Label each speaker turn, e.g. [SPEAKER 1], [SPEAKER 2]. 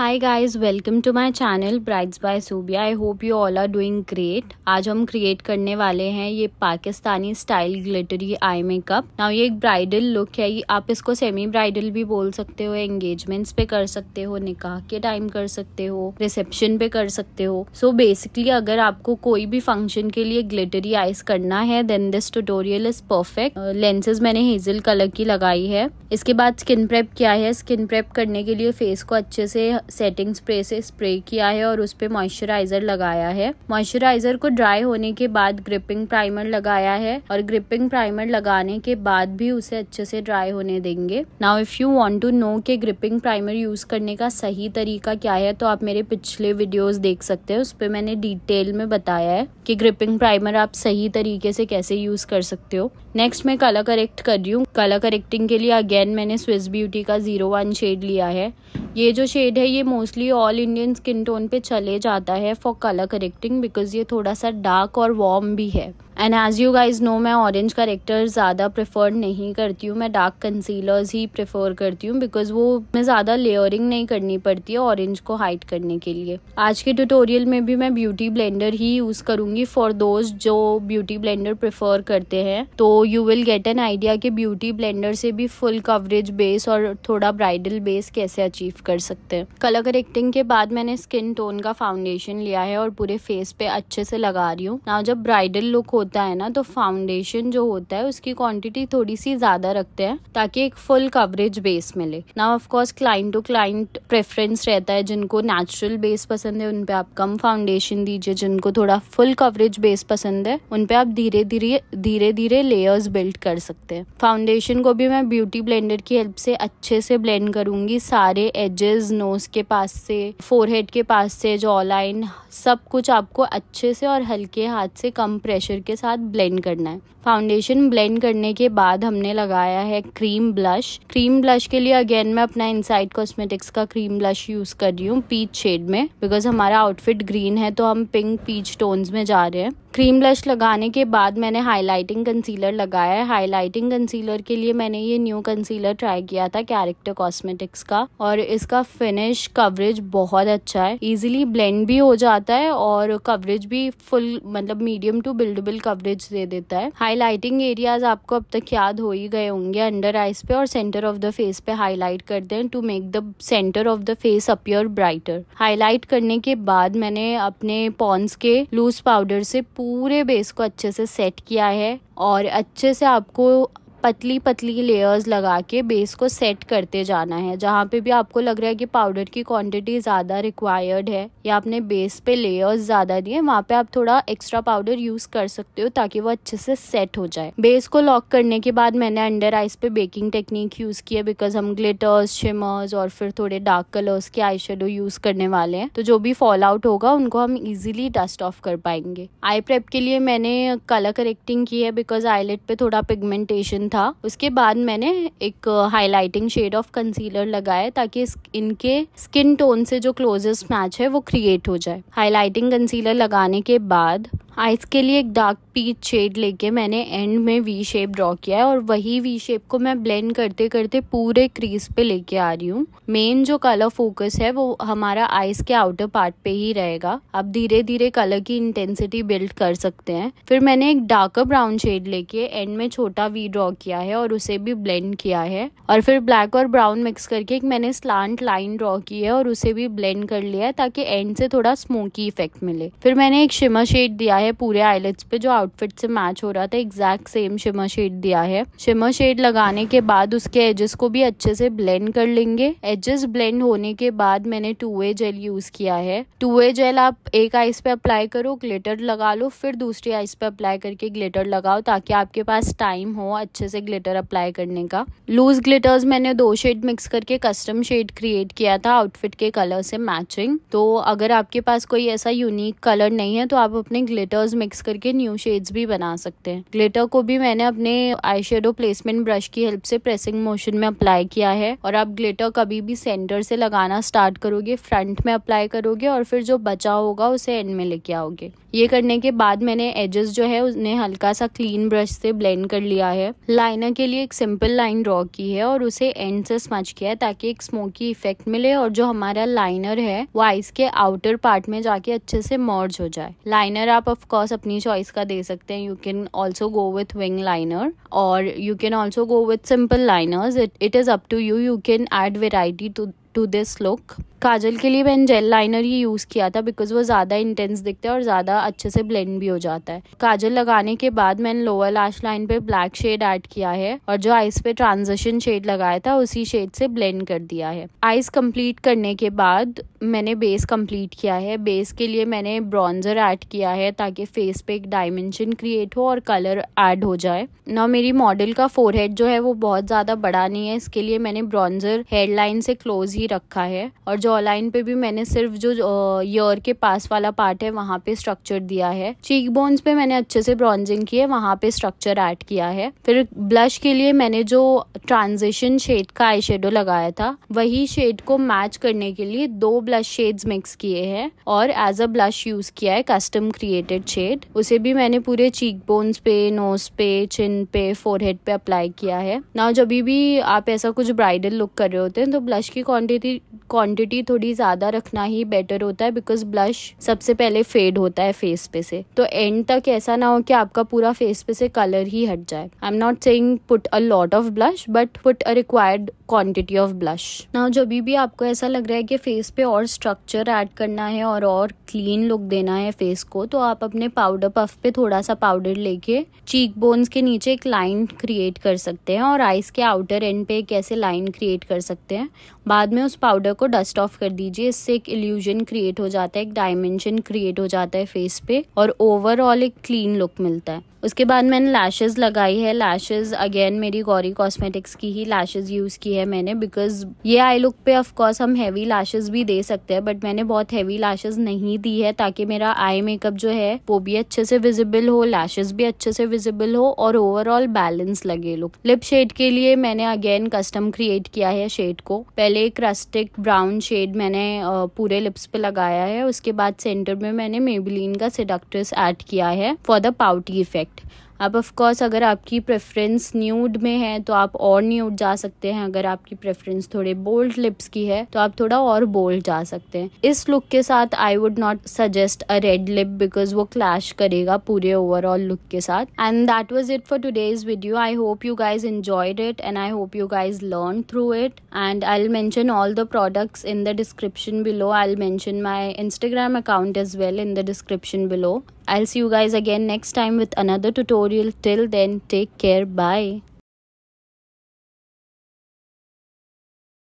[SPEAKER 1] Hi guys welcome to my channel brides by Subia I hope you all are doing great आज हम create करने वाले हैं ये Pakistani style glittery eye makeup now ये एक ब्राइडल लुक है ये आप इसको सेमी ब्राइडल भी बोल सकते हो एंगेजमेंट्स पे कर सकते हो निकाह के टाइम कर सकते हो रिसेप्शन पे कर सकते हो सो so बेसिकली अगर आपको कोई भी फंक्शन के लिए ग्लिटरी आइस करना है then this tutorial is perfect lenses मैंने हेजल कलर की लगाई है इसके बाद स्किन प्रेप क्या है स्किन प्रेप करने के लिए फेस को अच्छे से सेटिंग स्प्रे से स्प्रे किया है और उस पर मॉइस्चराइजर लगाया है मॉइस्चराइजर को ड्राई होने के बाद ग्रिपिंग प्राइमर लगाया है और ग्रिपिंग प्राइमर लगाने के बाद भी उसे अच्छे से ड्राई होने देंगे now if you want to know के ग्रिपिंग प्राइमर यूज करने का सही तरीका क्या है तो आप मेरे पिछले वीडियोज देख सकते हैं उस पर मैंने डिटेल में बताया है कि ग्रिपिंग प्राइमर आप सही तरीके से कैसे यूज कर सकते हो नेक्स्ट मैं कलर करेक्ट कर रही हूँ कलर करेक्टिंग के लिए अगेन मैंने स्विस ब्यूटी का जीरो वन शेड लिया है ये जो शेड है ये mostly all Indian skin tone पे चले जाता है फॉर कलर करेक्टिंग बिकॉज ये थोड़ा सा डार्क और वार्म भी है and as you guys know मैं ऑरेंज करेक्टर ज़्यादा प्रेफर नहीं करती हूँ मैं डार्क कंसीलर्स ही प्रेफर करती हूँ बिकॉज वो मैं ज़्यादा लेयरिंग नहीं करनी पड़ती है ऑरेंज को हाइट करने के लिए आज के ट्यूटोरियल में भी मैं ब्यूटी ब्लेंडर ही यूज़ करूंगी फॉर दोज जो ब्यूटी ब्लेंडर प्रेफर करते हैं तो you will get an idea कि ब्यूटी ब्लेंडर से भी फुल कवरेज बेस और थोड़ा ब्राइडल बेस कैसे अचीव कर सकते हैं कलर करेक्टिंग के बाद मैंने स्किन टोन का फाउंडेशन लिया है और पूरे फेस पे अच्छे से लगा रही हूँ ना जब ब्राइडल लुक होता है ना तो फाउंडेशन जो होता है उसकी क्वांटिटी थोड़ी सी ज्यादा रखते हैं ताकि एक फुल कवरेज बेस मिले ना of course client to client preference रहता है जिनको नेचुरल बेस पसंद है उनपे आप कम फाउंडेशन दीजिए जिनको थोड़ा फुल कवरेज बेस पसंद है उनपे आप धीरे धीरे धीरे धीरे लेयर्स बिल्ड कर सकते हैं फाउंडेशन को भी मैं ब्यूटी ब्लेंडर की हेल्प से अच्छे से ब्लेंड करूंगी सारे एज एजेस नोज़ के पास से फोरहेड के पास से जो ऑलाइन सब कुछ आपको अच्छे से और हल्के हाथ से कम प्रेशर के साथ ब्लेंड करना है फाउंडेशन ब्लेंड करने के बाद हमने लगाया है क्रीम ब्लश क्रीम ब्लश के लिए अगेन मैं अपना इनसाइड कॉस्मेटिक्स का क्रीम ब्लश यूज़ कर रही हूँ पीच शेड में बिकॉज हमारा आउटफिट ग्रीन है तो हम पिंक पीच टोन्स में जा रहे हैं क्रीम ब्लश लगाने के बाद मैंने हाइलाइटिंग कंसीलर लगाया है हाइलाइटिंग कंसीलर के लिए मैंने ये न्यू कंसीलर ट्राई किया था कैरेक्टर कॉस्मेटिक्स का और इसका फिनिश कवरेज बहुत अच्छा है इजीली ब्लेंड भी हो जाता है और कवरेज भी फुल मतलब मीडियम टू बिल्डेबल कवरेज दे देता है हाईलाइटिंग एरियाज आपको अब तक याद हो ही गए होंगे अंडर आइज पे और सेंटर ऑफ द फेस पे हाईलाइट करते हैं to make the centre of the face appear brighter highlight करने के बाद मैंने अपने पॉन्स के लूज पाउडर से पूरे बेस को अच्छे से सेट किया है और अच्छे से आपको पतली पतली लेयर्स लगा के बेस को सेट करते जाना है जहाँ पे भी आपको लग रहा है कि पाउडर की क्वांटिटी ज़्यादा रिक्वायर्ड है या आपने बेस पे लेयर्स ज़्यादा दिए वहाँ पे आप थोड़ा एक्स्ट्रा पाउडर यूज़ कर सकते हो ताकि वो अच्छे से सेट हो जाए बेस को लॉक करने के बाद मैंने अंडर आइस पे बेकिंग टेक्निक यूज़ की है बिकॉज हम ग्लिटर्स शिमर्स और फिर थोड़े डार्क कलर्स के आई यूज़ करने वाले हैं तो जो भी फॉल आउट होगा उनको हम ईजिली डस्ट ऑफ कर पाएंगे आई प्रेप के लिए मैंने कलर करेक्टिंग की है बिकॉज आईलेट पे थोड़ा पिगमेंटेशन था उसके बाद मैंने एक हाईलाइटिंग शेड ऑफ कंसीलर लगाया ताकि इनके स्किन टोन से जो क्लोजेस्ट मैच है वो क्रिएट हो जाए हाईलाइटिंग कंसीलर लगाने के बाद आइस के लिए एक डार्क पीच शेड लेके मैंने एंड में वी शेप ड्रॉ किया है और वही वी शेप को मैं ब्लेंड करते करते पूरे क्रीज पे लेके आ रही हूँ मेन जो कलर फोकस है वो हमारा आइस के आउटर पार्ट पे ही रहेगा आप धीरे धीरे कलर की इंटेंसिटी बिल्ड कर सकते हैं फिर मैंने एक डार्कर ब्राउन शेड लेके एंड में छोटा वी ड्रॉ किया है और उसे भी ब्लेंड किया है और फिर ब्लैक और ब्राउन मिक्स करके एक मैंने स्लांट लाइन ड्रॉ की है और उसे भी ब्लेंड कर लिया है ताकि एंड से थोड़ा स्मोकी इफेक्ट मिले फिर मैंने एक शिमा शेड दिया है है पूरे आईलेट्स पे जो आउटफिट से मैच हो रहा था एग्जैक्ट सेम शिमर शेड दिया है शिमर शेड लगाने के बाद उसके एजेस को भी अच्छे से ब्लेंड कर लेंगे एजेस ब्लेंड होने के बाद मैंने टू वे जेल यूज किया है टू वे जेल आप एक आइस पे अप्लाई करो ग्लिटर लगा लो फिर दूसरी आइस पे अप्लाई करके ग्लिटर लगाओ ताकि आपके पास टाइम हो अच्छे से ग्लिटर अप्लाई करने का लूज ग्लिटर्स मैंने दो शेड मिक्स करके कस्टम शेड क्रिएट किया था आउटफिट के कलर से मैचिंग तो अगर आपके पास कोई ऐसा यूनिक कलर नहीं है तो आप अपने ग्लिटर ग्लिटर्स मिक्स करके न्यू शेड्स भी बना सकते हैं ग्लिटर को भी मैंने अपने आई प्लेसमेंट ब्रश की हेल्प से प्रेसिंग मोशन में अप्लाई किया है और आप ग्लिटर कभी भी सेंटर से लगाना स्टार्ट करोगे फ्रंट में अप्लाई करोगे और फिर जो बचा होगा उसे एंड में लेके आओगे ये करने के बाद मैंने एजेस जो है उसने हल्का सा क्लीन ब्रश से ब्लेंड कर लिया है लाइनर के लिए एक सिंपल लाइन ड्रॉ की है और उसे एंड से स्मच किया है ताकि एक स्मोकी इफेक्ट मिले और जो हमारा लाइनर है वो आइस के आउटर पार्ट में जाके अच्छे से मर्ज हो जाए लाइनर आप ऑफकोर्स अपनी चॉइस का दे सकते हैं you can also go with wing liner और you can also go with simple liners it it is up to you you can add variety to to this look काजल के लिए मैंने जेल लाइनर ही use किया था because वो ज़्यादा intense दिखता है और ज़्यादा अच्छे से ब्लेंड भी हो जाता है काजल लगाने के बाद मैंने लोअर लाश लाइन पे ब्लैक शेड ऐड किया है और जो आइस पे ट्रांजिशन शेड लगाया था उसी शेड से ब्लेंड कर दिया है आइस कंप्लीट करने के बाद मैंने बेस कम्प्लीट किया है बेस के लिए मैंने ब्रॉन्जर ऐड किया है ताकि फेस पे एक डायमेंशन क्रिएट हो और कलर ऐड हो जाए ना मेरी मॉडल का फोरहेड जो है वो बहुत ज़्यादा बड़ा नहीं है इसके लिए मैंने ब्रॉन्जर लाइन से क्लोज ही रखा है और जो अलाइन पे भी मैंने सिर्फ जो ईयर के पास वाला पार्ट है वहाँ पे स्ट्रक्चर दिया है चीक बोन्स पे मैंने अच्छे से ब्रॉन्जिंग की है वहाँ पे स्ट्रक्चर ऐड किया है फिर ब्लश के लिए मैंने जो ट्रांजिशन शेड का आई लगाया था वही शेड को मैच करने के लिए दो ब्लश शेड्स मिक्स किए हैं और एज अ ब्लश यूज किया है कस्टम क्रिएटेड शेड उसे भी मैंने पूरे चीक बोन्स पे नोज पे चिन पे फोरहेड पे अप्लाई किया है ना जब भी आप ऐसा कुछ ब्राइडल लुक कर रहे होते हैं तो ब्लश की क्वान्टिटी Monday the क्वांटिटी थोड़ी ज़्यादा रखना ही बेटर होता है बिकॉज ब्लश सबसे पहले फेड होता है फेस पे से तो एंड तक ऐसा ना हो कि आपका पूरा फेस पे से कलर ही हट जाए I am not saying put a lot of blush but put a required quantity of blush ना जब भी आपको ऐसा लग रहा है कि फेस पे और स्ट्रक्चर ऐड करना है और और क्लीन लुक देना है फेस को तो आप अपने पाउडर पफ पे थोड़ा सा पाउडर लेके चीक बोन्स के नीचे एक लाइन क्रिएट कर सकते हैं और आइस के आउटर एंड पे एक ऐसे लाइन क्रिएट कर सकते हैं बाद में उस पाउडर को डस्ट ऑफ कर दीजिए इससे एक इल्यूजन क्रिएट हो जाता है एक डायमेंशन क्रिएट हो जाता है फेस पे और ओवरऑल एक क्लीन लुक मिलता है उसके बाद मैंने लैशेज लगाई है लैशेज अगेन मेरी गौरी कॉस्मेटिक्स की ही लैशेज यूज़ की है मैंने बिकॉज ये आई लुक पे ऑफ कोर्स हम हैवी लैशेज भी दे सकते हैं बट मैंने बहुत हैवी लैशेज नहीं दी है ताकि मेरा आई मेकअप जो है वो भी अच्छे से विजिबल हो लैशेज भी अच्छे से विजिबल हो और ओवरऑल बैलेंस लगे लुक लिप शेड के लिए मैंने अगेन कस्टम क्रिएट किया है शेड को पहले एक रस्टिक ब्राउन शेड मैंने पूरे लिप्स पे लगाया है उसके बाद सेंटर में मैंने मेबलिन का सिडक्टर्स ऐड किया है फॉर द पाउटी इफेक्ट अब ऑफ कोर्स अगर आपकी प्रेफरेंस न्यूड में है तो आप और न्यूड जा सकते हैं अगर आपकी प्रेफरेंस थोड़े बोल्ड लिप्स की है तो आप थोड़ा और बोल्ड जा सकते हैं इस लुक के साथ I would not suggest a red lip because वो क्लैश करेगा पूरे ओवरऑल लुक के साथ and that was it for today's video I hope you guys enjoyed it and I hope you guys learn through it and I mention all the products in the description below I mention my Instagram account is well in the description below I'll see you guys again next time with another tutorial. Till then, take care. Bye.